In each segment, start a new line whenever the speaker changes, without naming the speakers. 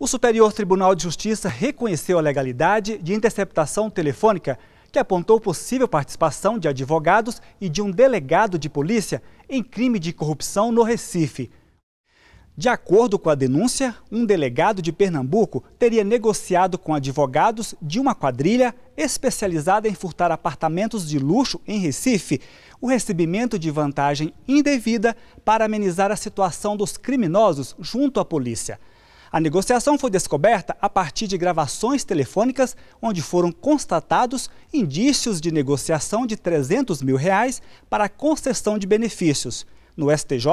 O Superior Tribunal de Justiça reconheceu a legalidade de interceptação telefônica que apontou possível participação de advogados e de um delegado de polícia em crime de corrupção no Recife. De acordo com a denúncia, um delegado de Pernambuco teria negociado com advogados de uma quadrilha especializada em furtar apartamentos de luxo em Recife o recebimento de vantagem indevida para amenizar a situação dos criminosos junto à polícia. A negociação foi descoberta a partir de gravações telefônicas onde foram constatados indícios de negociação de 300 mil reais para concessão de benefícios. No STJ,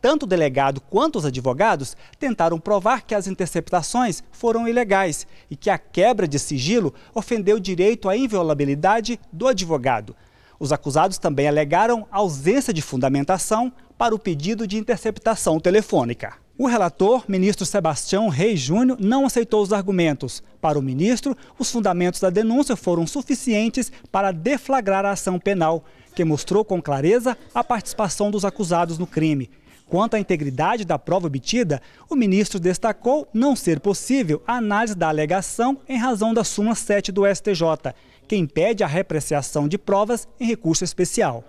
tanto o delegado quanto os advogados tentaram provar que as interceptações foram ilegais e que a quebra de sigilo ofendeu o direito à inviolabilidade do advogado. Os acusados também alegaram ausência de fundamentação para o pedido de interceptação telefônica. O relator, ministro Sebastião Reis Júnior, não aceitou os argumentos. Para o ministro, os fundamentos da denúncia foram suficientes para deflagrar a ação penal, que mostrou com clareza a participação dos acusados no crime. Quanto à integridade da prova obtida, o ministro destacou não ser possível a análise da alegação em razão da súmula 7 do STJ, que impede a repreciação de provas em recurso especial.